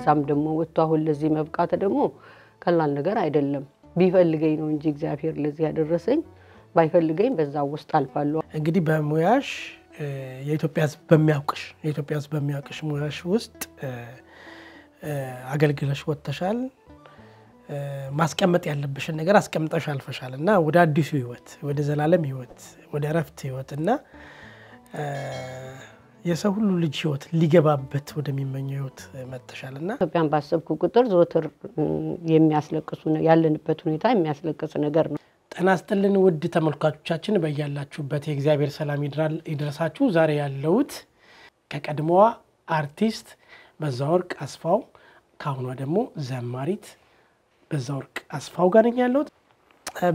ከዛም ደግሞ ወጥቶ አሁን ለዚህ መብቃት ደግሞ ቀላል ነገር አይደለም። ቢፈልገኝ ነው እንጂ እግዚአብሔር ለዚህ ያደረሰኝ፣ ባይፈልገኝ በዛ ውስጥ አልፋለሁ። እንግዲህ በሙያሽ የኢትዮጵያ ሕዝብ በሚያውቅሽ የኢትዮጵያ ሕዝብ በሚያውቅሽ ሙያሽ ውስጥ አገልግለሽ ወጥተሻል። ማስቀመጥ ያለብሽን ነገር አስቀምጠሽ አልፈሻል እና ወደ አዲሱ ህይወት፣ ወደ ዘላለም ህይወት፣ ወደ እረፍት ህይወት እና የሰው ሁሉ ልጅ ህይወት ሊገባበት ወደሚመኘው ህይወት መጥተሻል እና ኢትዮጵያን ባሰብኩ ቁጥር ዘወትር የሚያስለቅሱ ያለንበት ሁኔታ የሚያስለቅስ ነገር ነው። ጤና ይስጥልን ውድ ተመልካቾቻችን፣ በያላችሁበት የእግዚአብሔር ሰላም ይድረሳችሁ። ዛሬ ያለሁት ከቀድሞዋ አርቲስት በዛወርቅ አስፋው ከአሁኗ ደግሞ ዘማሪት በዛወርቅ አስፋው ጋር ነኝ ያለሁት።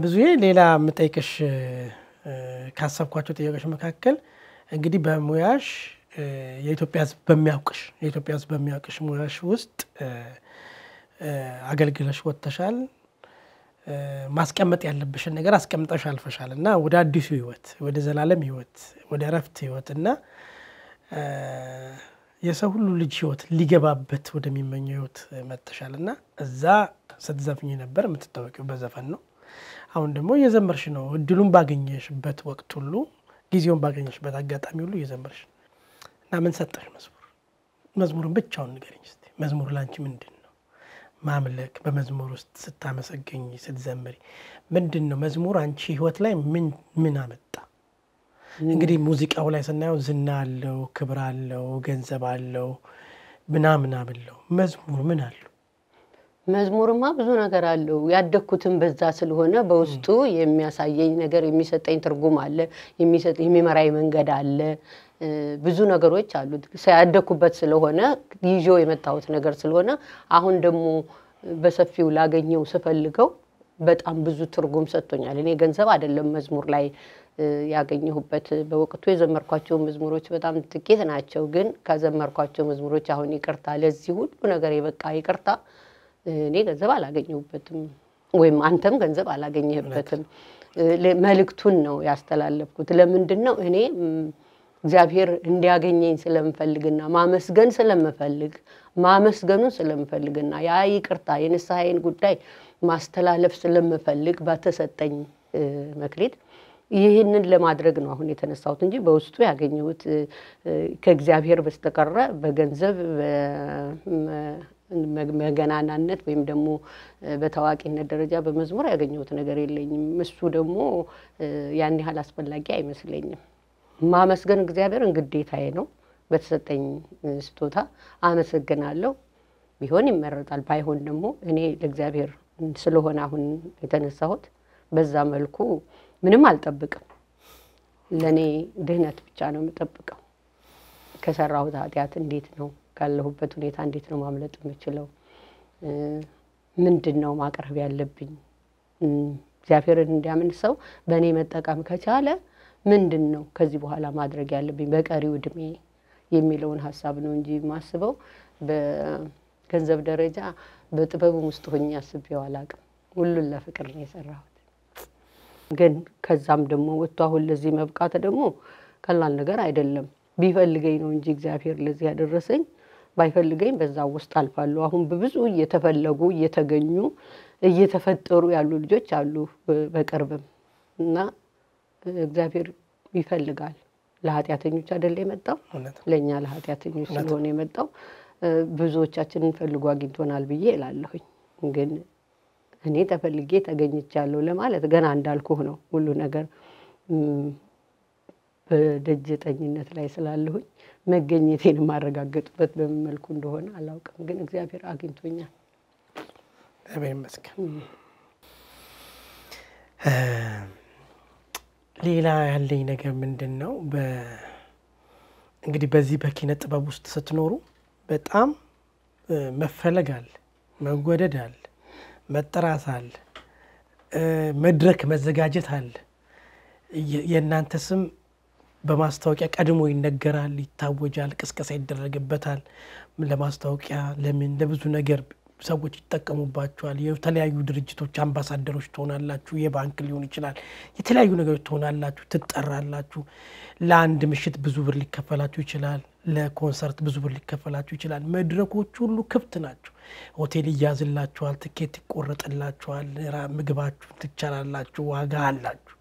ብዙዬ ሌላ የምጠይቅሽ ካሰብኳቸው ጥያቄዎች መካከል እንግዲህ በሙያሽ የኢትዮጵያ ሕዝብ በሚያውቅሽ የኢትዮጵያ ሕዝብ በሚያውቅሽ ሙያሽ ውስጥ አገልግለሽ ወጥተሻል። ማስቀመጥ ያለብሽን ነገር አስቀምጠሽ አልፈሻል እና ወደ አዲሱ ህይወት፣ ወደ ዘላለም ህይወት፣ ወደ እረፍት ህይወት እና የሰው ሁሉ ልጅ ህይወት ሊገባበት ወደሚመኘው ህይወት መጥተሻል እና እዛ ስትዘፍኝ ነበር የምትታወቂው በዘፈን ነው። አሁን ደግሞ እየዘመርሽ ነው። እድሉን ባገኘሽበት ወቅት ሁሉ ጊዜውን ባገኘሽበት አጋጣሚ ሁሉ እየዘመርሽ ነው። እና ምን ሰጠሽ መዝሙር? መዝሙርን ብቻውን ንገርኝ እስቲ። መዝሙር ላንቺ ምንድን ነው? ማምለክ በመዝሙር ውስጥ ስታመሰገኝ ስትዘምሪ ምንድን ነው መዝሙር አንቺ ህይወት ላይ ምን ምን አመጣ? እንግዲህ ሙዚቃው ላይ ስናየው ዝና አለው፣ ክብር አለው፣ ገንዘብ አለው፣ ምናምን አለው። መዝሙር ምን አለው? መዝሙርማ ብዙ ነገር አለው። ያደግኩትን በዛ ስለሆነ በውስጡ የሚያሳየኝ ነገር የሚሰጠኝ ትርጉም አለ፣ የሚመራኝ መንገድ አለ ብዙ ነገሮች አሉ። ያደኩበት ስለሆነ ይዞ የመጣሁት ነገር ስለሆነ አሁን ደግሞ በሰፊው ላገኘው ስፈልገው በጣም ብዙ ትርጉም ሰጥቶኛል። እኔ ገንዘብ አይደለም መዝሙር ላይ ያገኘሁበት። በወቅቱ የዘመርኳቸው መዝሙሮች በጣም ጥቂት ናቸው፣ ግን ከዘመርኳቸው መዝሙሮች አሁን ይቅርታ፣ ለዚህ ሁሉ ነገር የበቃ ይቅርታ፣ እኔ ገንዘብ አላገኘሁበትም፣ ወይም አንተም ገንዘብ አላገኘህበትም። መልእክቱን ነው ያስተላለፍኩት። ለምንድን ነው እኔ እግዚአብሔር እንዲያገኘኝ ስለምፈልግና ማመስገን ስለምፈልግ ማመስገኑን ስለምፈልግና ያ ይቅርታ የንስሐዬን ጉዳይ ማስተላለፍ ስለምፈልግ በተሰጠኝ መክሊት ይህንን ለማድረግ ነው አሁን የተነሳሁት እንጂ በውስጡ ያገኘሁት ከእግዚአብሔር በስተቀረ በገንዘብ መገናናነት ወይም ደግሞ በታዋቂነት ደረጃ በመዝሙር ያገኘሁት ነገር የለኝም። እሱ ደግሞ ያን ያህል አስፈላጊ አይመስለኝም። ማመስገን እግዚአብሔርን ግዴታዬ ነው። በተሰጠኝ ስጦታ አመሰግናለሁ። ቢሆን ይመረጣል፣ ባይሆን ደግሞ እኔ ለእግዚአብሔር ስለሆነ አሁን የተነሳሁት በዛ መልኩ ምንም አልጠብቅም። ለእኔ ድህነት ብቻ ነው የምጠብቀው። ከሰራሁት ኃጢአት እንዴት ነው ካለሁበት ሁኔታ እንዴት ነው ማምለጥ የምችለው? ምንድን ነው ማቅረብ ያለብኝ? እግዚአብሔርን እንዲያምን ሰው በእኔ መጠቀም ከቻለ ምንድን ነው ከዚህ በኋላ ማድረግ ያለብኝ በቀሪው እድሜ የሚለውን ሀሳብ ነው እንጂ የማስበው በገንዘብ ደረጃ በጥበብ ውስጥ ሆኜ አስቤው አላቅም። ሁሉን ለፍቅር ነው የሰራሁት። ግን ከዛም ደግሞ ወጥቶ አሁን ለዚህ መብቃት ደግሞ ቀላል ነገር አይደለም። ቢፈልገኝ ነው እንጂ እግዚአብሔር ለዚህ ያደረሰኝ። ባይፈልገኝ በዛ ውስጥ አልፋለሁ። አሁን በብዙ እየተፈለጉ እየተገኙ እየተፈጠሩ ያሉ ልጆች አሉ በቅርብም እና እግዚአብሔር ይፈልጋል። ለኃጢአተኞች አይደለ የመጣው ለእኛ ለኃጢአተኞች ስለሆነ የመጣው ብዙዎቻችንን ፈልጎ አግኝቶናል ብዬ እላለሁኝ። ግን እኔ ተፈልጌ ተገኝቻለሁ ለማለት ገና እንዳልኩህ ነው። ሁሉ ነገር በደጀጠኝነት ላይ ስላለሁኝ መገኘቴን የማረጋገጡበት በምን መልኩ እንደሆነ አላውቅም። ግን እግዚአብሔር አግኝቶኛል። እግዚአብሔር ይመስገን። ሌላ ያለኝ ነገር ምንድን ነው? እንግዲህ በዚህ በኪነ ጥበብ ውስጥ ስትኖሩ በጣም መፈለግ አለ፣ መወደድ አለ፣ መጠራት አለ፣ መድረክ መዘጋጀት አለ። የእናንተ ስም በማስታወቂያ ቀድሞ ይነገራል፣ ይታወጃል፣ ቅስቀሳ ይደረግበታል። ለማስታወቂያ ለምን ለብዙ ነገር ሰዎች ይጠቀሙባቸዋል። የተለያዩ ድርጅቶች አምባሳደሮች ትሆናላችሁ። የባንክ ሊሆን ይችላል። የተለያዩ ነገሮች ትሆናላችሁ፣ ትጠራላችሁ። ለአንድ ምሽት ብዙ ብር ሊከፈላችሁ ይችላል። ለኮንሰርት ብዙ ብር ሊከፈላችሁ ይችላል። መድረኮች ሁሉ ክፍት ናቸው። ሆቴል ይያዝላችኋል፣ ትኬት ይቆረጥላችኋል፣ ምግባችሁ ትቻላላችሁ፣ ዋጋ አላችሁ።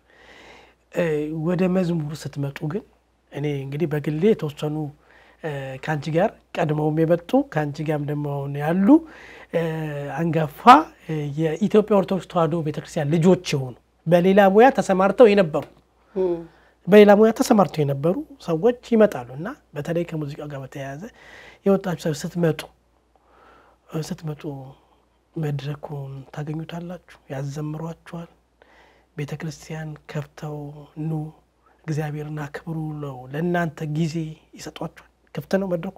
ወደ መዝሙር ስትመጡ ግን እኔ እንግዲህ በግሌ የተወሰኑ ከአንቺ ጋር ቀድመውም የመጡ ከአንቺ ጋርም ደግሞ አሁን ያሉ አንጋፋ የኢትዮጵያ ኦርቶዶክስ ተዋሕዶ ቤተክርስቲያን ልጆች የሆኑ በሌላ ሙያ ተሰማርተው የነበሩ በሌላ ሙያ ተሰማርተው የነበሩ ሰዎች ይመጣሉ እና በተለይ ከሙዚቃው ጋር በተያያዘ የወጣችሁ ሰዎች ስትመጡ ስትመጡ መድረኩን ታገኙታላችሁ፣ ያዘምሯችኋል። ቤተ ክርስቲያን ከፍተው ኑ፣ እግዚአብሔርን አክብሩ ለው ለእናንተ ጊዜ ይሰጧችኋል። ክፍት ነው መድረኩ?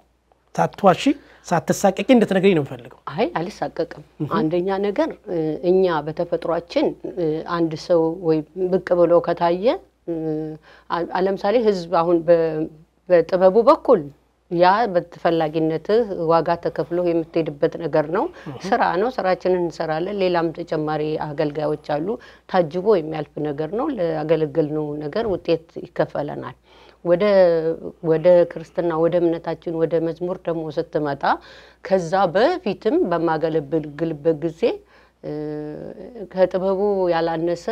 ሳትዋሺ ሳትሳቀቂ እንድትነግሪኝ ነው የምፈልገው። አይ አልሳቀቅም። አንደኛ ነገር እኛ በተፈጥሯችን አንድ ሰው ወይ ብቅ ብሎ ከታየ አለምሳሌ ህዝብ አሁን በጥበቡ በኩል ያ በተፈላጊነትህ ዋጋ ተከፍሎ የምትሄድበት ነገር ነው። ስራ ነው። ስራችንን እንሰራለን። ሌላም ተጨማሪ አገልጋዮች አሉ። ታጅቦ የሚያልፍ ነገር ነው። ለአገለገልነው ነገር ውጤት ይከፈለናል። ወደ ክርስትና ወደ እምነታችን ወደ መዝሙር ደግሞ ስትመጣ ከዛ በፊትም በማገለግልበት ጊዜ ከጥበቡ ያላነሰ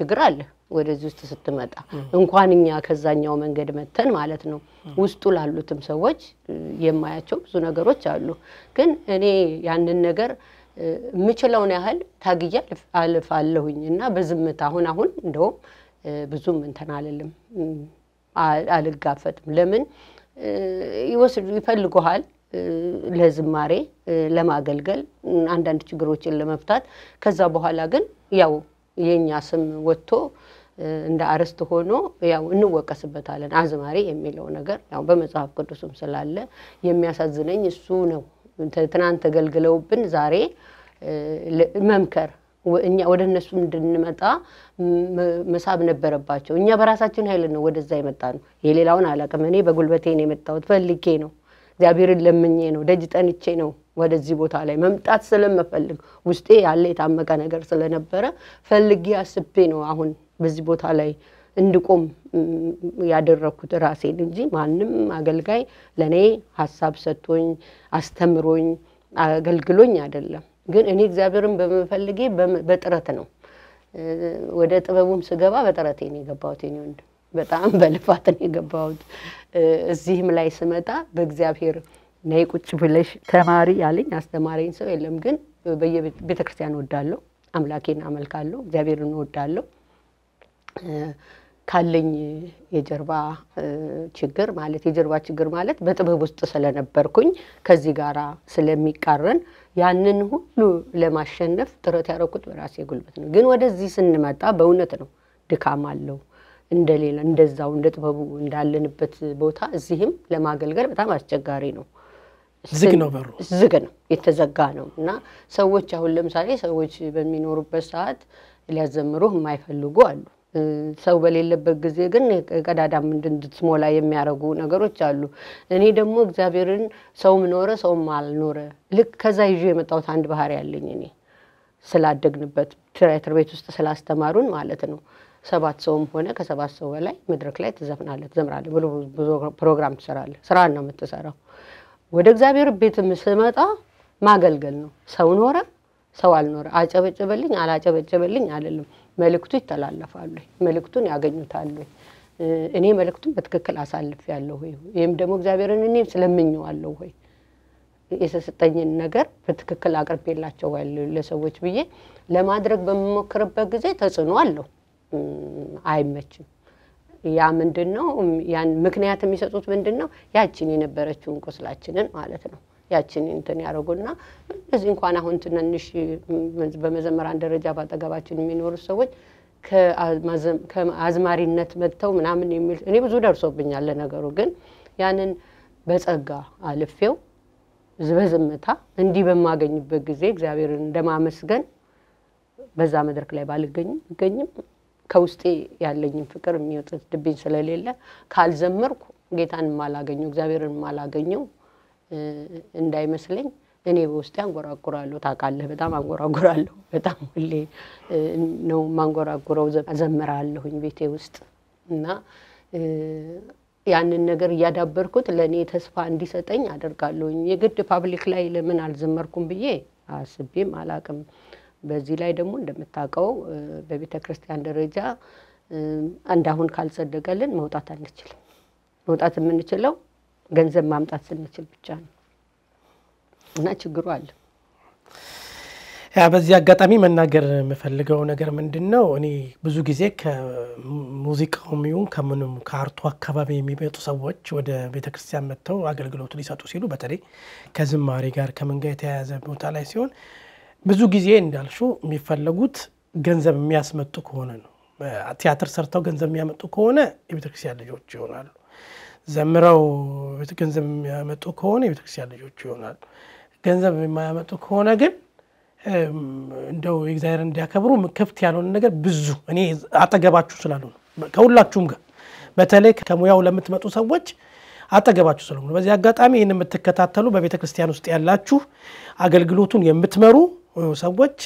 ችግር አለ። ወደዚህ ውስጥ ስትመጣ እንኳን እኛ ከዛኛው መንገድ መተን ማለት ነው ውስጡ ላሉትም ሰዎች የማያቸው ብዙ ነገሮች አሉ። ግን እኔ ያንን ነገር የምችለውን ያህል ታግያ አልፋለሁኝ እና በዝምታ አሁን አሁን እንደውም ብዙም እንትን አልልም። አልጋፈጥም። ለምን ይወስዱ ይፈልጉሃል ለዝማሬ ለማገልገል አንዳንድ ችግሮችን ለመፍታት። ከዛ በኋላ ግን ያው የእኛ ስም ወጥቶ እንደ አርዕስት ሆኖ ያው እንወቀስበታለን። አዝማሪ የሚለው ነገር ያው በመጽሐፍ ቅዱስም ስላለ የሚያሳዝነኝ እሱ ነው። ትናንት ተገልግለውብን ዛሬ መምከር እኛ ወደ እነሱ እንድንመጣ መሳብ ነበረባቸው። እኛ በራሳችን ኃይል ነው ወደዛ የመጣ ነው። የሌላውን አላቅም። እኔ በጉልበቴ ነው የመጣሁት፣ ፈልጌ ነው፣ እግዚአብሔርን ለምኜ ነው፣ ደጅ ጠንቼ ነው ወደዚህ ቦታ ላይ መምጣት ስለምፈልግ ውስጤ ያለ የታመቀ ነገር ስለነበረ ፈልጌ አስቤ ነው አሁን በዚህ ቦታ ላይ እንድቆም ያደረግኩት ራሴን እንጂ ማንም አገልጋይ ለእኔ ሀሳብ ሰጥቶኝ አስተምሮኝ አገልግሎኝ አይደለም። ግን እኔ እግዚአብሔርን በመፈልጌ በጥረት ነው። ወደ ጥበቡም ስገባ በጥረቴ ነው የገባሁት። ኔ ወንድ በጣም በልፋት ነው የገባሁት። እዚህም ላይ ስመጣ በእግዚአብሔር ነይ ቁጭ ብለሽ ተማሪ ያለኝ አስተማሪኝ ሰው የለም። ግን በየቤተ ክርስቲያን ወዳለሁ፣ አምላኬን አመልካለሁ፣ እግዚአብሔርን ወዳለሁ። ካለኝ የጀርባ ችግር ማለት የጀርባ ችግር ማለት በጥበብ ውስጥ ስለነበርኩኝ ከዚህ ጋራ ስለሚቃረን ያንን ሁሉ ለማሸነፍ ጥረት ያደረኩት በራሴ ጉልበት ነው። ግን ወደዚህ ስንመጣ በእውነት ነው ድካም አለው። እንደሌላ እንደዛው እንደ ጥበቡ እንዳለንበት ቦታ እዚህም ለማገልገል በጣም አስቸጋሪ ነው። ዝግ ነው በሩ፣ ዝግ ነው፣ የተዘጋ ነው እና ሰዎች አሁን ለምሳሌ ሰዎች በሚኖሩበት ሰዓት ሊያዘምሩህ የማይፈልጉ አሉ። ሰው በሌለበት ጊዜ ግን ቀዳዳም እንድትሞላ የሚያደርጉ ነገሮች አሉ። እኔ ደግሞ እግዚአብሔርን ሰውም ኖረ ሰውም አልኖረ ልክ ከዛ ይዤ የመጣሁት አንድ ባህሪ ያለኝ እኔ ስላደግንበት ትያትር ቤት ውስጥ ስላስተማሩን ማለት ነው። ሰባት ሰውም ሆነ ከሰባት ሰው በላይ መድረክ ላይ ትዘፍናለህ፣ ትዘምራለህ፣ ብዙ ፕሮግራም ትሰራለህ። ስራን ነው የምትሰራው። ወደ እግዚአብሔር ቤትም ስመጣ ማገልገል ነው። ሰው ኖረ ሰው አልኖረ አጨበጨበልኝ አላጨበጨበልኝ አይደለም። መልእክቱ ይተላለፋሉ፣ መልእክቱን ያገኙታሉ። እኔ መልእክቱን በትክክል አሳልፍ ያለሁ ወይ ይህም ደግሞ እግዚአብሔርን እኔ ስለምኘዋለሁ ወይ የተሰጠኝን ነገር በትክክል አቅርቤላቸው ለሰዎች ብዬ ለማድረግ በምሞክርበት ጊዜ ተጽዕኖ አለው። አይመችም። ያ ምንድን ነው? ያን ምክንያት የሚሰጡት ምንድን ነው? ያችን የነበረችውን ቁስላችንን ማለት ነው ያችን እንትን ያደረጉና እነዚህ እንኳን አሁን ትንንሽ በመዘመራን ደረጃ በአጠገባችን የሚኖሩ ሰዎች ከአዝማሪነት መጥተው ምናምን የሚል እኔ ብዙ ደርሶብኛል። ለነገሩ ግን ያንን በጸጋ አልፌው በዝምታ እንዲህ በማገኝበት ጊዜ እግዚአብሔርን እንደማመስገን በዛ መድረክ ላይ ባልገኝም ይገኝም ከውስጤ ያለኝን ፍቅር ድብኝ ስለሌለ ካልዘመርኩ ጌታን ማላገኘው እግዚአብሔርን ማላገኘው እንዳይመስለኝ እኔ በውስጤ አንጎራጉራለሁ። ታውቃለህ፣ በጣም አንጎራጉራለሁ። በጣም ሁሌ ነው ማንጎራጉረው፣ ዘምራለሁኝ ቤቴ ውስጥ እና ያንን ነገር እያዳበርኩት ለእኔ ተስፋ እንዲሰጠኝ አደርጋለሁኝ። የግድ ፓብሊክ ላይ ለምን አልዘመርኩም ብዬ አስቤም አላቅም። በዚህ ላይ ደግሞ እንደምታውቀው በቤተ ክርስቲያን ደረጃ እንዳሁን ካልጸደቀልን መውጣት አንችልም። መውጣት የምንችለው ገንዘብ ማምጣት ስንችል ብቻ ነው እና ችግሩ አለ። በዚህ አጋጣሚ መናገር የምፈልገው ነገር ምንድን ነው፣ እኔ ብዙ ጊዜ ከሙዚቃውም ይሁን ከምንም ከአርቱ አካባቢ የሚመጡ ሰዎች ወደ ቤተ ክርስቲያን መጥተው አገልግሎቱ ሊሰጡ ሲሉ በተለይ ከዝማሬ ጋር ከምን ጋር የተያያዘ ቦታ ላይ ሲሆን ብዙ ጊዜ እንዳልሹ የሚፈለጉት ገንዘብ የሚያስመጡ ከሆነ ነው። ቲያትር ሰርተው ገንዘብ የሚያመጡ ከሆነ የቤተክርስቲያን ልጆች ይሆናሉ። ዘምረው ገንዘብ የሚያመጡ ከሆነ የቤተክርስቲያን ልጆች ይሆናል። ገንዘብ የማያመጡ ከሆነ ግን እንደው እግዚአብሔር እንዲያከብሩ ክፍት ያልሆነ ነገር ብዙ እኔ አጠገባችሁ ነው። ከሁላችሁም ጋር በተለይ ከሙያው ለምትመጡ ሰዎች አጠገባችሁ ስለሆኑ በዚህ አጋጣሚ ይህን የምትከታተሉ በቤተ ክርስቲያን ውስጥ ያላችሁ አገልግሎቱን የምትመሩ ሰዎች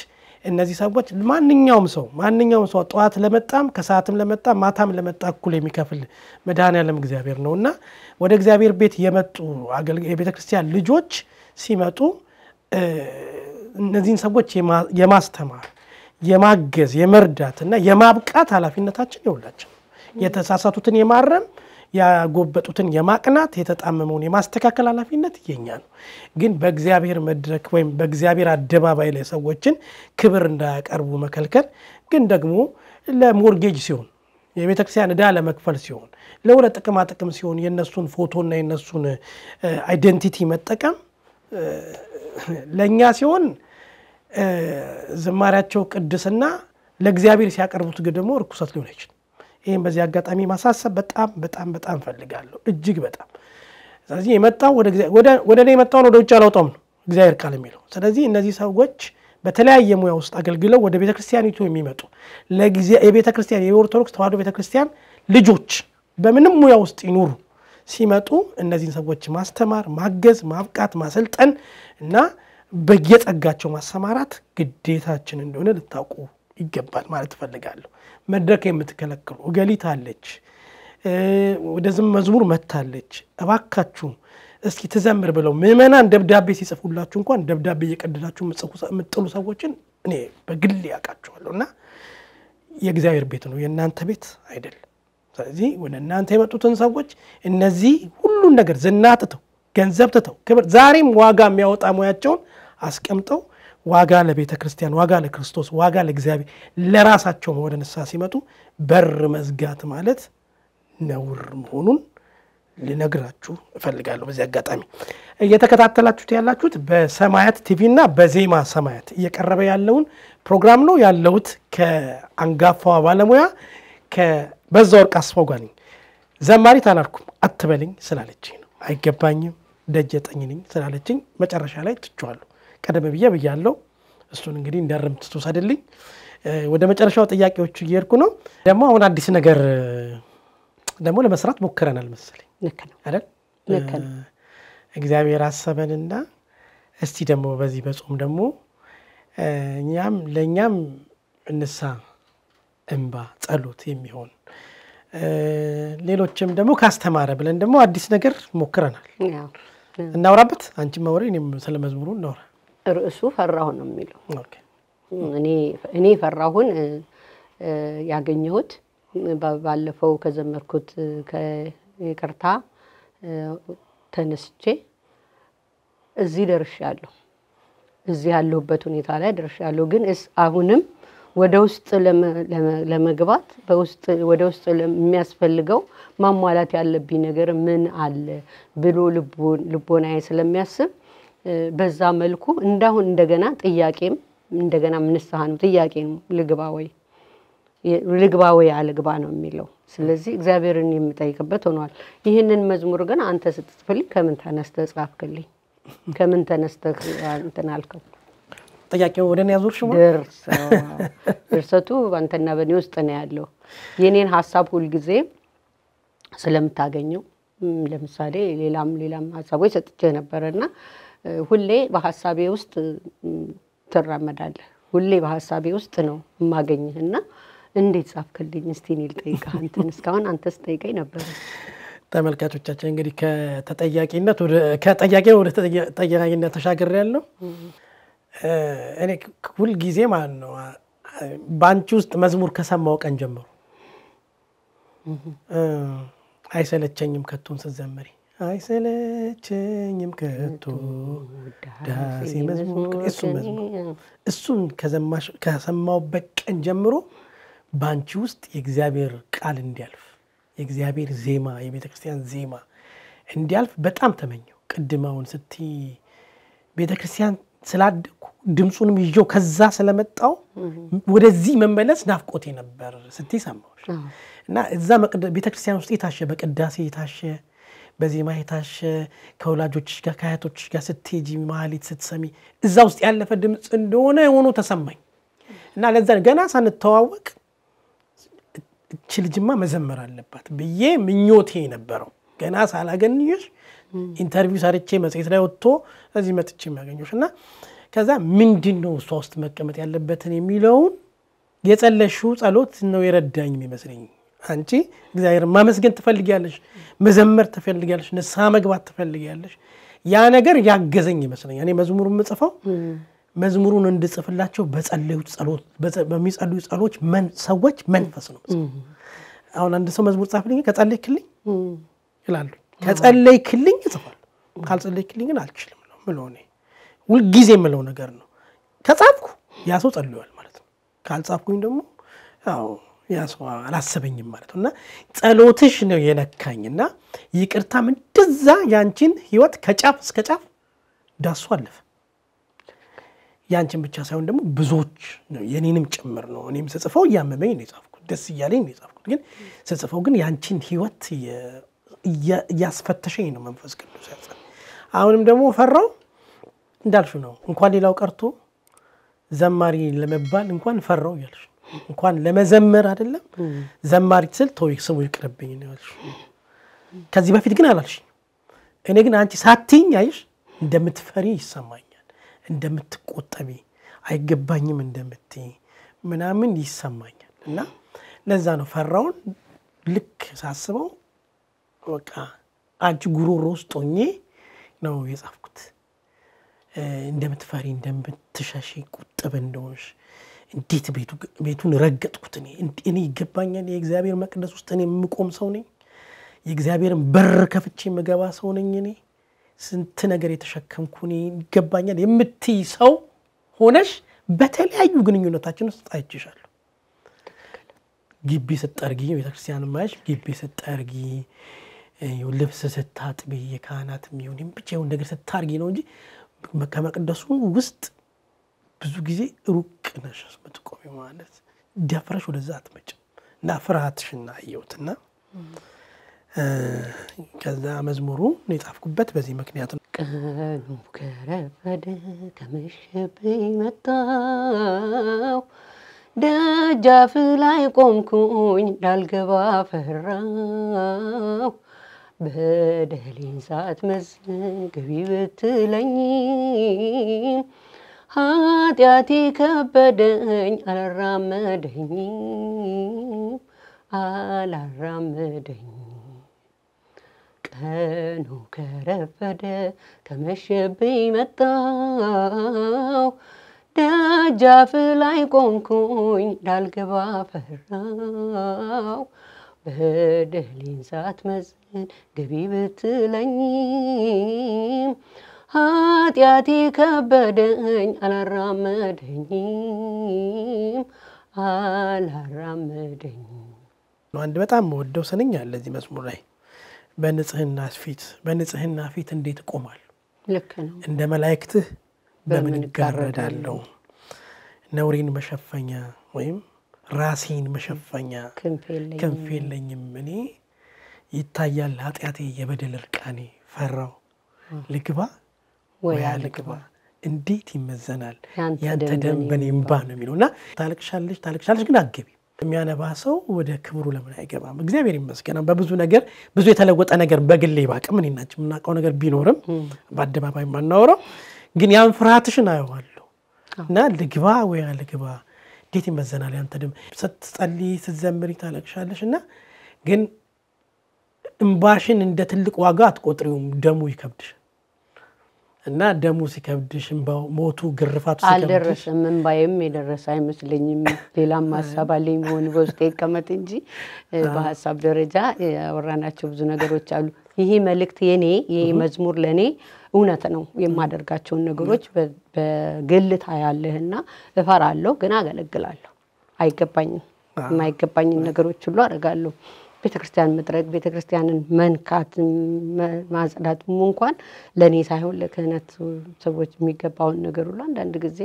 እነዚህ ሰዎች ማንኛውም ሰው ማንኛውም ሰው ጠዋት ለመጣም ከሰዓትም ለመጣም ማታም ለመጣ እኩል የሚከፍል መድኃኔዓለም እግዚአብሔር ነው እና ወደ እግዚአብሔር ቤት የመጡ የቤተ ክርስቲያን ልጆች ሲመጡ እነዚህን ሰዎች የማስተማር የማገዝ የመርዳት እና የማብቃት ኃላፊነታችን የሁላችን የተሳሳቱትን የማረም ያጎበጡትን የማቅናት የተጣመመውን የማስተካከል ኃላፊነት የኛ ነው። ግን በእግዚአብሔር መድረክ ወይም በእግዚአብሔር አደባባይ ላይ ሰዎችን ክብር እንዳያቀርቡ መከልከል ግን ደግሞ ለሞርጌጅ ሲሆን የቤተ ክርስቲያን ለመክፈል ሲሆን ለሁለ ጥቅማ ጥቅም ሲሆን የእነሱን ፎቶና የነሱን አይደንቲቲ መጠቀም ለእኛ ሲሆን ዝማሪያቸው ቅድስና ለእግዚአብሔር ሲያቀርቡት ደግሞ ርኩሰት ሊሆን ይህም በዚህ አጋጣሚ ማሳሰብ በጣም በጣም በጣም ፈልጋለሁ እጅግ በጣም ስለዚህ የመጣው ወደ እኔ የመጣውን ወደ ውጭ አላውጣውም ነው እግዚአብሔር ቃል የሚለው ስለዚህ እነዚህ ሰዎች በተለያየ ሙያ ውስጥ አገልግለው ወደ ቤተ ክርስቲያኒቱ የሚመጡ የቤተ ክርስቲያን የኦርቶዶክስ ተዋሕዶ ቤተ ክርስቲያን ልጆች በምንም ሙያ ውስጥ ይኑሩ ሲመጡ እነዚህን ሰዎች ማስተማር፣ ማገዝ፣ ማብቃት፣ ማሰልጠን እና በየጸጋቸው ማሰማራት ግዴታችን እንደሆነ ልታውቁ ይገባል ማለት እፈልጋለሁ። መድረክ የምትከለክሉ እገሊት አለች፣ ወደ መዝሙር መታለች፣ እባካችሁ እስኪ ትዘምር ብለው ምዕመናን ደብዳቤ ሲጽፉላችሁ እንኳን ደብዳቤ እየቀደዳችሁ የምጥሉ ሰዎችን እኔ በግል ያውቃቸዋለሁ እና የእግዚአብሔር ቤት ነው የእናንተ ቤት አይደለም። ስለዚህ ወደ እናንተ የመጡትን ሰዎች እነዚህ ሁሉን ነገር ዝና ትተው ገንዘብ ትተው ክብር ዛሬም ዋጋ የሚያወጣ ሙያቸውን አስቀምጠው ዋጋ ለቤተ ክርስቲያን፣ ዋጋ ለክርስቶስ፣ ዋጋ ለእግዚአብሔር፣ ለራሳቸው ወደ ንስሐ ሲመጡ በር መዝጋት ማለት ነውር መሆኑን ልነግራችሁ እፈልጋለሁ። በዚህ አጋጣሚ እየተከታተላችሁት ያላችሁት በሰማያት ቲቪ እና በዜማ ሰማያት እየቀረበ ያለውን ፕሮግራም ነው። ያለሁት ከአንጋፋዋ ባለሙያ ወርቅ አስፋው ጋር ነኝ። ዘማሪት አላልኩም አትበልኝ ስላለችኝ ነው። አይገባኝም ደጀጠኝ ነኝ ስላለችኝ መጨረሻ ላይ ትችዋለሁ። ቀደም ብዬ ብያለው። እሱን እንግዲህ እንደ ርምት ትወሰድልኝ። ወደ መጨረሻው ጥያቄዎቹ እየሄድኩ ነው። ደግሞ አሁን አዲስ ነገር ደግሞ ለመስራት ሞክረናል መሰለኝ አይደል? እግዚአብሔር አሰበንና እስቲ ደግሞ በዚህ በጾም ደግሞ እኛም ለእኛም እንሳ እንባ ጸሎት የሚሆን ሌሎችም ደግሞ ካስተማረ ብለን ደግሞ አዲስ ነገር ሞክረናል። እናውራበት። አንቺ አውሪ፣ እኔም ስለ መዝሙሩ እናውራ። ርዕሱ ፈራሁን ነው የሚለው። እኔ ፈራሁን ያገኘሁት ባለፈው ከዘመርኩት ከይቅርታ ተነስቼ እዚህ ደርሻለሁ። እዚህ ያለሁበት ሁኔታ ላይ ደርሻለሁ። ግን አሁንም ወደ ውስጥ ለመግባት በውስጥ ወደ ውስጥ የሚያስፈልገው ማሟላት ያለብኝ ነገር ምን አለ ብሎ ልቦናዬ ስለሚያስብ በዛ መልኩ እንዳሁን እንደገና ጥያቄም እንደገና ንስሐንም ጥያቄ ልግባ ወይ ልግባ ወይ አልግባ ነው የሚለው። ስለዚህ እግዚአብሔርን የምጠይቅበት ሆኗል። ይህንን መዝሙር ግን አንተ ስትጽፍልኝ ከምን ተነስተ ጻፍክልኝ? ከምን ተነስተ እንትን አልከው? ጥያቄው ወደ እኔ ያዞርሽ ድርሰቱ አንተና በእኔ ውስጥ ነው ያለው። የእኔን ሀሳብ ሁልጊዜ ስለምታገኘው ለምሳሌ ሌላም ሌላም ሀሳቦች ሰጥቼ ነበረና ሁሌ በሀሳቤ ውስጥ ትራመዳለህ። ሁሌ በሀሳቤ ውስጥ ነው የማገኝህ እና እንዴት ጻፍክልኝ እስቲ እኔ ልጠይቅህ አንተን። እስካሁን አንተ ስጠይቀኝ ነበር። ተመልካቾቻችን እንግዲህ ከተጠያቂነት ከጠያቂ ወደ ተጠያቂነት ተሻገር ያለው እኔ ሁልጊዜ ማለት ነው በአንቺ ውስጥ መዝሙር ከሰማው ቀን ጀምሮ አይሰለቸኝም ከቶን ስትዘምሪ አይሰለቸኝም ከቶ ዳሴ መዝሙር እሱን መዝሙር እሱን ቀን ጀምሮ በአንቺ ውስጥ የእግዚአብሔር ቃል እንዲያልፍ የእግዚአብሔር ዜማ የቤተ ክርስቲያን ዜማ እንዲያልፍ በጣም ተመኘው። ቅድማውን ስቲ ቤተ ክርስቲያን ስላደኩ ድምፁንም ይዤው ከዛ ስለመጣው ወደዚህ መመለስ ናፍቆቴ ነበር ስቲ ሰማዎች እና እዛ ቤተ ክርስቲያን ውስጥ የታሸ በቅዳሴ የታሸ በዜማ የታሸ ከወላጆች ጋር ከአያቶችሽ ጋር ስትሄጂ መሀሊት ስትሰሚ እዛ ውስጥ ያለፈ ድምፅ እንደሆነ ሆኖ ተሰማኝ እና ለዛ ገና ሳንተዋወቅ እች ልጅማ መዘመር አለባት ብዬ ምኞቴ ነበረው። ገና ሳላገኝሽ ኢንተርቪው ሰርቼ መጽሔት ላይ ወጥቶ እዚህ መጥቼ የሚያገኘሽ እና ከዛ ምንድን ነው እሷ ውስጥ መቀመጥ ያለበትን የሚለውን የጸለሹ ጸሎት ነው የረዳኝ ይመስለኝ አንቺ እግዚአብሔር ማመስገን ትፈልጊያለሽ፣ መዘመር ትፈልጊያለሽ፣ ንስሐ መግባት ትፈልጊያለሽ። ያ ነገር ያገዘኝ ይመስለኛል። እኔ መዝሙሩን የምጽፈው መዝሙሩን እንድጽፍላቸው በሚጸልዩ ጸሎች ሰዎች መንፈስ ነው። አሁን አንድ ሰው መዝሙር ጻፍልኝ ከጸለይክልኝ ይላሉ። ከጸለይክልኝ እጽፋለሁ፣ ካልጸለይክልኝ ግን አልችልም ነው ምለው። እኔ ሁልጊዜ የምለው ነገር ነው። ከጻፍኩ ያ ሰው ጸልዋል ማለት ነው። ካልጻፍኩኝ ደግሞ ያ ሰው አላሰበኝም ማለት ነው እና ጸሎትሽ ነው የነካኝ እና ይቅርታም እንደዛ ያንቺን ህይወት ከጫፍ እስከ ጫፍ ዳሱ አለፈ። ያንቺን ብቻ ሳይሆን ደግሞ ብዙዎች ነው የኔንም ጭምር ነው። እኔም ስጽፈው እያመመኝ ነው የጻፍኩት፣ ደስ እያለኝ ነው የጻፍኩት። ግን ስጽፈው ግን ያንቺን ህይወት እያስፈተሸኝ ነው መንፈስ ቅዱስ ያጸ አሁንም ደግሞ ፈራው እንዳልሹ ነው እንኳን ሌላው ቀርቶ ዘማሪ ለመባል እንኳን ፈራው እያልሽ እንኳን ለመዘመር አይደለም ዘማሪት ስል ተወይ ስሙ ይቅርብኝ ነው ያልሽ። ከዚህ በፊት ግን አላልሽ። እኔ ግን አንቺ ሳትኝ አይሽ እንደምትፈሪ ይሰማኛል፣ እንደምትቆጠቢ አይገባኝም እንደምትይ ምናምን ይሰማኛል። እና ለዛ ነው ፈራውን ልክ ሳስበው በቃ አንቺ ጉሮሮ ውስጥ ሆኜ ነው የጻፍኩት። እንደምትፈሪ እንደምትሸሺ ቁጥብ እንደሆንሽ እንዴት ቤቱን ረገጥኩት? እኔ ይገባኛል። የእግዚአብሔር መቅደስ ውስጥ እኔ የምቆም ሰው ነኝ። የእግዚአብሔርን በር ከፍቼ የምገባ ሰው ነኝ። እኔ ስንት ነገር የተሸከምኩ እኔ ይገባኛል የምትይ ሰው ሆነሽ በተለያዩ ግንኙነታችን ውስጥ አይችሻለሁ። ግቢ ስጠርጊ፣ ቤተክርስቲያን ማየሽ ግቢ ስጠርጊ፣ ልብስ ስታጥቢ፣ የካህናት የሚሆን ብቻ ነገር ስታርጊ ነው እንጂ ከመቅደሱ ውስጥ ብዙ ጊዜ ሩቅ ነሽ ምትቆሚ ማለት እንዲያፈራሽ ወደዛ አትመጭም እና ፍርሃትሽና አየሁትና ከዛ መዝሙሩ የጻፍኩበት በዚህ ምክንያት ነው። ቀኑ ከረፈደ ከመሸብኝ መጣው ደጃፍ ላይ ቆምኩኝ እንዳልገባ ፈራው በደሌን ሰዓት መዝን ግቢ ብትለኝም ኃጢአቴ ከበደኝ አላራመደኝ አላራመደኝ ቀኑ ከረፈደ ከመሸብኝ መጣው ደጃፍ ላይ ቆምኩኝ ዳልገባ ፈራው በደሌን ሳትመዝን ግቢ ብትለኝም ኃጢአቴ ከበደኝ አላራመደኝም አላራመደኝም። አንድ በጣም መወደው ስንኝ አለ እዚህ መዝሙር ላይ በንጽህና ፊት በንጽህና ፊት እንዴት እቆማለሁ? ልክ ነው። እንደ መላእክትህ በምን እጋረዳለሁ? ነውሬን መሸፈኛ ወይም ራሴን መሸፈኛ ክንፍ የለኝም። እኔ ይታያል ኃጢአቴ የበደል እርቃኔ ፈራው ልግባ ወያ ልግባ እንዴት ይመዘናል ያንተ ደም በኔ እምባ ነው የሚለው እና ታለቅሻለች ታለቅሻለች ግን አገቢ የሚያነባ ሰው ወደ ክብሩ ለምን አይገባም? እግዚአብሔር ይመስገን በብዙ ነገር ብዙ የተለወጠ ነገር በግሌ ባቅም እኔናች የምናውቀው ነገር ቢኖርም በአደባባይ የማናወራው ግን ያን ፍርሃትሽን አየዋለሁ እና ልግባ ወያ ልግባ እንዴት ይመዘናል ያንተ ደም ስትጸልይ ስትዘምሪ ታለቅሻለሽ እና ግን እምባሽን እንደ ትልቅ ዋጋ አትቆጥሪውም። ደሙ ይከብድሽ እና ደሙ ሲከብድሽ እንባው ሞቱ ግርፋቱ አልደረሰም። እንባዬም የደረሰ አይመስለኝም። ሌላም ሀሳብ አለኝ መሆን በውስጤ ይቀመጥ እንጂ በሀሳብ ደረጃ ያወራናቸው ብዙ ነገሮች አሉ። ይህ መልእክት የኔ ይህ መዝሙር ለእኔ እውነት ነው። የማደርጋቸውን ነገሮች በግልታ ያለህና እፈራለሁ፣ ግን አገለግላለሁ። አይገባኝም። የማይገባኝን ነገሮች ሁሉ አደርጋለሁ። ቤተ ክርስቲያን መጥረግ፣ ቤተ ክርስቲያንን መንካት፣ ማጽዳት እንኳን ለእኔ ሳይሆን ለክህነት ሰዎች የሚገባውን ነገር ሁሉ አንዳንድ ጊዜ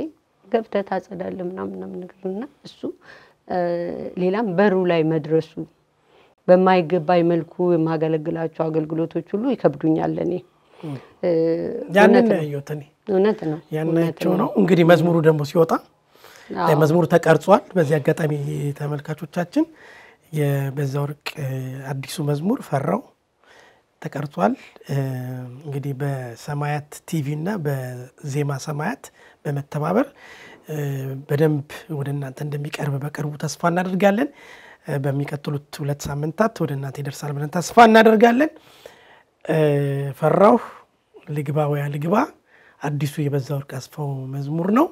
ገብተህ ታጸዳለህ ምናምን ምናምን ነገር እና እሱ ሌላም በሩ ላይ መድረሱ በማይገባኝ መልኩ የማገለግላቸው አገልግሎቶች ሁሉ ይከብዱኛል ለእኔ። ያንን ያየሁት እኔ እውነት ነው ያናቸው ነው። እንግዲህ መዝሙሩ ደግሞ ሲወጣ መዝሙር ተቀርጿል። በዚህ አጋጣሚ ተመልካቾቻችን የበዛ ወርቅ አዲሱ መዝሙር ፈራው ተቀርጿል። እንግዲህ በሰማያት ቲቪ እና በዜማ ሰማያት በመተባበር በደንብ ወደ እናንተ እንደሚቀርብ በቅርቡ ተስፋ እናደርጋለን። በሚቀጥሉት ሁለት ሳምንታት ወደ እናንተ ይደርሳል ብለን ተስፋ እናደርጋለን። ፈራሁ ልግባ ወያ ልግባ አዲሱ የበዛወርቅ አስፋው መዝሙር ነው።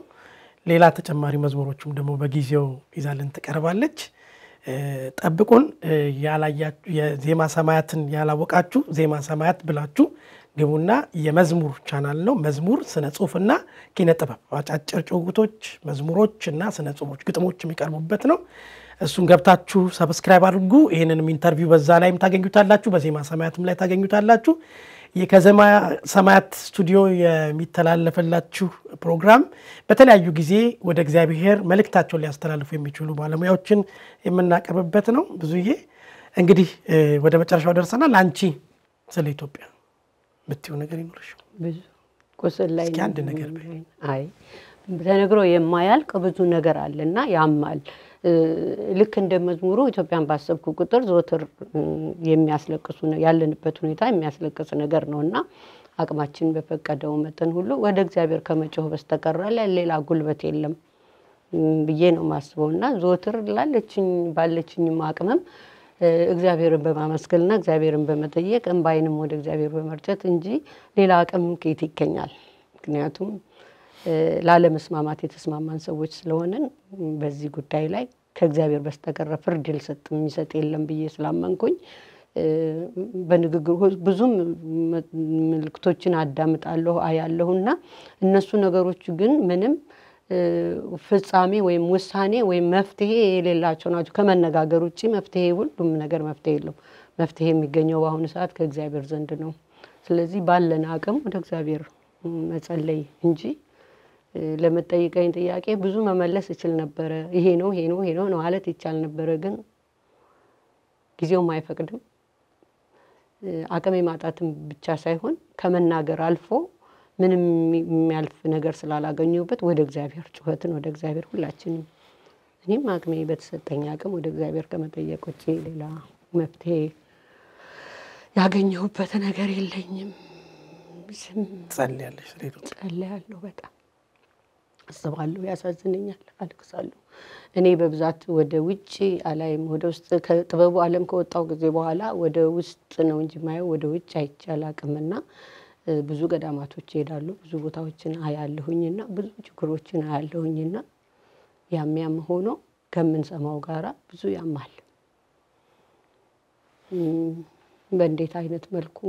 ሌላ ተጨማሪ መዝሙሮቹም ደግሞ በጊዜው ይዛልን ትቀርባለች። ጠብቁን። የዜማ ሰማያትን ያላወቃችሁ ዜማ ሰማያት ብላችሁ ግቡና የመዝሙር ቻናል ነው። መዝሙር፣ ስነ ጽሁፍና ኪነ ጥበብ አጫጭር ጭውውቶች፣ መዝሙሮች እና ስነ ጽሁፎች፣ ግጥሞች የሚቀርቡበት ነው። እሱን ገብታችሁ ሰብስክራይብ አድርጉ። ይህንንም ኢንተርቪው በዛ ላይም ታገኙታላችሁ፣ በዜማ ሰማያትም ላይ ታገኙታላችሁ። ሰማያት ስቱዲዮ የሚተላለፈላችሁ ፕሮግራም በተለያዩ ጊዜ ወደ እግዚአብሔር መልእክታቸውን ሊያስተላልፉ የሚችሉ ባለሙያዎችን የምናቀርብበት ነው። ብዙ ብዙዬ እንግዲህ ወደ መጨረሻው ደርሰናል። አንቺ ስለ ኢትዮጵያ ምትው ነገር ይኖርሽ? ብዙ ቁስል ላይ አንድ ነገር ተነግሮ የማያልቅ ብዙ ነገር አለና ያማል። ልክ እንደ መዝሙሩ ኢትዮጵያን ባሰብኩ ቁጥር ዘወትር የሚያስለቅሱ ያለንበት ሁኔታ የሚያስለቅስ ነገር ነው እና አቅማችን በፈቀደው መጠን ሁሉ ወደ እግዚአብሔር ከመጮህ በስተቀረ ሌላ ጉልበት የለም ብዬ ነው ማስበው እና ዘወትር ላለችኝ ባለችኝም አቅምም እግዚአብሔርን በማመስገልና እግዚአብሔርን በመጠየቅ እንባይንም ወደ እግዚአብሔር በመርጨት እንጂ ሌላ አቅም ከየት ይገኛል? ምክንያቱም ላለመስማማት የተስማማን ሰዎች ስለሆንን በዚህ ጉዳይ ላይ ከእግዚአብሔር በስተቀረ ፍርድ ልሰጥ የሚሰጥ የለም ብዬ ስላመንኩኝ በንግግር ብዙም ምልክቶችን አዳምጣለሁ እና እነሱ ነገሮች ግን ምንም ፍጻሜ ወይም ውሳኔ ወይም መፍትሄ የሌላቸው ናቸው። ከመነጋገር ውጭ መፍትሄ ሁሉም ነገር መፍትሄ የለው። መፍትሄ የሚገኘው በአሁኑ ሰዓት ከእግዚአብሔር ዘንድ ነው። ስለዚህ ባለን አቅም ወደ እግዚአብሔር መጸለይ እንጂ ለመጠይቀኝ ጥያቄ ብዙ መመለስ እችል ነበረ። ይሄ ነው ይሄ ነው ይሄ ነው ማለት ይቻል ነበረ፣ ግን ጊዜውም አይፈቅድም። አቅሜ ማጣትም ብቻ ሳይሆን ከመናገር አልፎ ምንም የሚያልፍ ነገር ስላላገኘሁበት ወደ እግዚአብሔር ጩኸትን ወደ እግዚአብሔር ሁላችንም እኔም አቅሜ በተሰጠኝ አቅም ወደ እግዚአብሔር ከመጠየቅ ውጭ ሌላ መፍትሄ ያገኘሁበት ነገር የለኝም። ጸልያለሁ በጣም አስባለሁ፣ ያሳዝነኛል፣ አልቅሳለሁ። እኔ በብዛት ወደ ውጭ አላይም። ወደ ውስጥ ከጥበቡ ዓለም ከወጣው ጊዜ በኋላ ወደ ውስጥ ነው እንጂ ማየው ወደ ውጭ አይቼ አላቅምና ብዙ ገዳማቶች ይሄዳሉ፣ ብዙ ቦታዎችን አያለሁኝና ብዙ ችግሮችን አያለሁኝና ያም ያም ሆኖ ከምንሰማው ጋራ ብዙ ያማል። በእንዴት አይነት መልኩ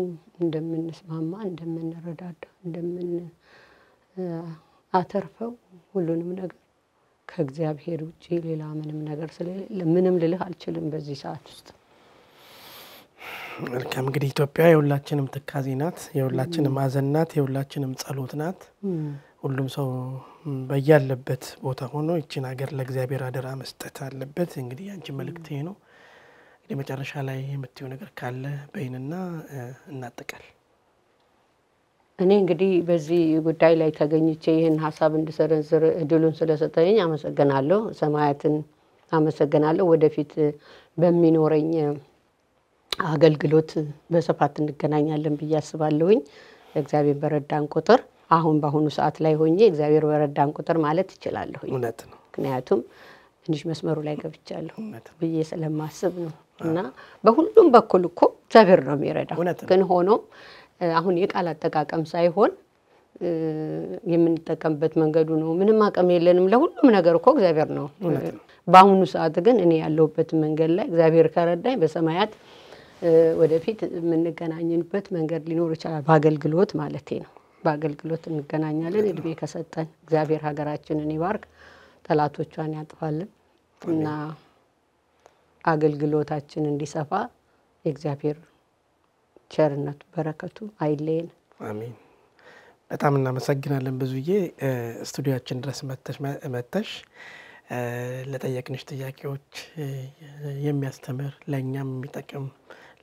እንደምንስማማ እንደምንረዳዳ እንደምን አተርፈው ሁሉንም ነገር ከእግዚአብሔር ውጭ ሌላ ምንም ነገር ስለሌለ ምንም ልልህ አልችልም በዚህ ሰዓት ውስጥ። መልካም እንግዲህ ኢትዮጵያ የሁላችንም ትካዜ ናት፣ የሁላችንም ሐዘን ናት፣ የሁላችንም ጸሎት ናት። ሁሉም ሰው በያለበት ቦታ ሆኖ ይችን ሀገር ለእግዚአብሔር አደራ መስጠት አለበት። እንግዲህ አንቺ መልእክት ነው። እንግዲህ መጨረሻ ላይ የምትየው ነገር ካለ በይንና እናጠቃል። እኔ እንግዲህ በዚህ ጉዳይ ላይ ተገኝቼ ይህን ሀሳብ እንድሰረዝር እድሉን ስለሰጠኝ አመሰግናለሁ። ሰማያትን አመሰግናለሁ። ወደፊት በሚኖረኝ አገልግሎት በስፋት እንገናኛለን ብዬ አስባለሁኝ። እግዚአብሔር በረዳን ቁጥር አሁን በአሁኑ ሰዓት ላይ ሆኜ እግዚአብሔር በረዳን ቁጥር ማለት እችላለሁኝ። እውነት ነው። ምክንያቱም ትንሽ መስመሩ ላይ ገብቻለሁ ብዬ ስለማስብ ነው እና በሁሉም በኩል እኮ እግዚአብሔር ነው የሚረዳው ግን ሆኖም አሁን የቃል አጠቃቀም ሳይሆን የምንጠቀምበት መንገዱ ነው። ምንም አቅም የለንም። ለሁሉም ነገር እኮ እግዚአብሔር ነው። በአሁኑ ሰዓት ግን እኔ ያለሁበት መንገድ ላይ እግዚአብሔር ከረዳኝ በሰማያት ወደፊት የምንገናኝበት መንገድ ሊኖር ይችላል። በአገልግሎት ማለቴ ነው። በአገልግሎት እንገናኛለን። እድሜ ከሰጠን እግዚአብሔር ሀገራችንን ይባርክ፣ ጠላቶቿን ያጥፋልን እና አገልግሎታችን እንዲሰፋ የእግዚአብሔር ቸርነቱ በረከቱ አይለየን። አሜን። በጣም እናመሰግናለን ብዙዬ፣ ስቱዲያችን ድረስ መተሽ ለጠየቅንሽ ጥያቄዎች የሚያስተምር ለእኛም የሚጠቅም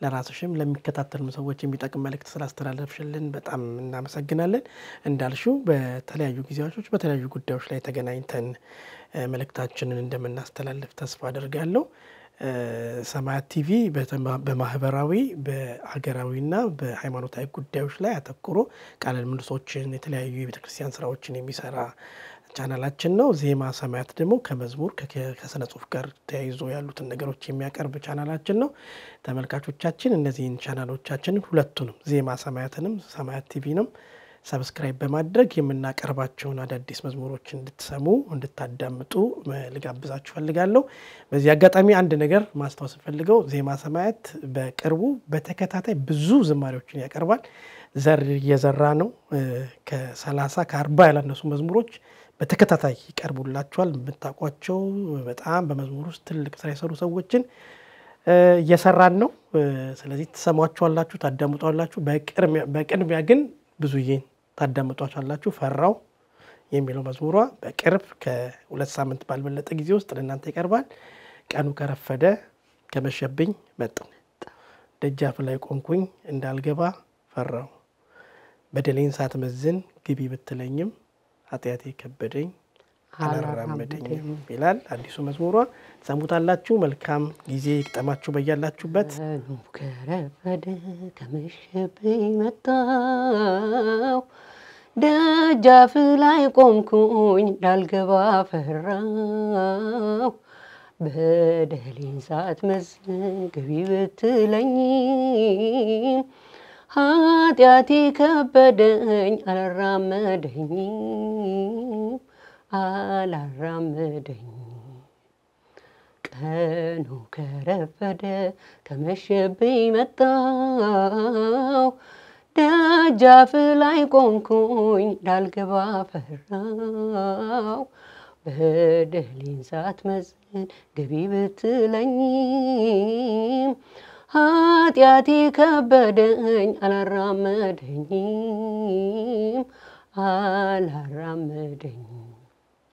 ለራስሽም ለሚከታተሉ ሰዎች የሚጠቅም መልእክት ስላስተላለፍሽልን በጣም እናመሰግናለን። እንዳልሽው በተለያዩ ጊዜዎች በተለያዩ ጉዳዮች ላይ ተገናኝተን መልእክታችንን እንደምናስተላልፍ ተስፋ አድርጋለሁ። ሰማያት ቲቪ በማህበራዊ በሀገራዊና በሃይማኖታዊ ጉዳዮች ላይ አተኩሮ ቃለ ምልልሶችን የተለያዩ የቤተክርስቲያን ስራዎችን የሚሰራ ቻናላችን ነው። ዜማ ሰማያት ደግሞ ከመዝሙር ከስነ ጽሁፍ ጋር ተያይዞ ያሉትን ነገሮች የሚያቀርብ ቻናላችን ነው። ተመልካቾቻችን እነዚህን ቻናሎቻችን ሁለቱንም ዜማ ሰማያትንም ሰማያት ቲቪንም ሰብስክራይብ በማድረግ የምናቀርባቸውን አዳዲስ መዝሙሮች እንድትሰሙ እንድታዳምጡ ልጋብዛችሁ ፈልጋለሁ። በዚህ አጋጣሚ አንድ ነገር ማስታወስ ፈልገው ዜማ ሰማያት በቅርቡ በተከታታይ ብዙ ዝማሬዎችን ያቀርባል። ዘር እየዘራ ነው። ከ30 ከ40 ያላነሱ መዝሙሮች በተከታታይ ይቀርቡላቸዋል። የምታውቋቸው በጣም በመዝሙር ውስጥ ትልቅ ስራ የሰሩ ሰዎችን እየሰራን ነው። ስለዚህ ትሰሟቸዋላችሁ፣ ታዳምጧላችሁ። በቅድሚያ ግን ብዙዬን ታዳምጧቸኋላችሁ። ፈራው የሚለው መዝሙሯ በቅርብ ከሁለት ሳምንት ባልበለጠ ጊዜ ውስጥ ለእናንተ ይቀርባል። ቀኑ ከረፈደ ከመሸብኝ መጣሁ፣ ደጃፍ ላይ ቆንኩኝ እንዳልገባ ፈራው፣ በደሌን ሳትመዝን ግቢ ብትለኝም ኃጢአቴ ከበደኝ አላራመደኝም ይላል አዲሱ መዝሙሯ። ሰሙታላችሁ። መልካም ጊዜ ይግጠማችሁ በያላችሁበት። ከረፈደ ከመሸብኝ መጣው ደጃፍ ላይ ቆምኩኝ ዳልገባ ፈራው በደሌን ሰዓት መዝን ግቢ ብትለኝም ኃጢአቴ ከበደኝ አላራመደኝም አላራመደኝ ቀኑ ከረፈደ ከመሸብኝ መጣው ደጃፍ ላይ ቆንኩኝ ዳልገባ ፈራው በደሌን ሳትመዝን ግቢ ብትለኝም ኃጢአቴ ከበደኝ አላራመደኝም አላራመደኝ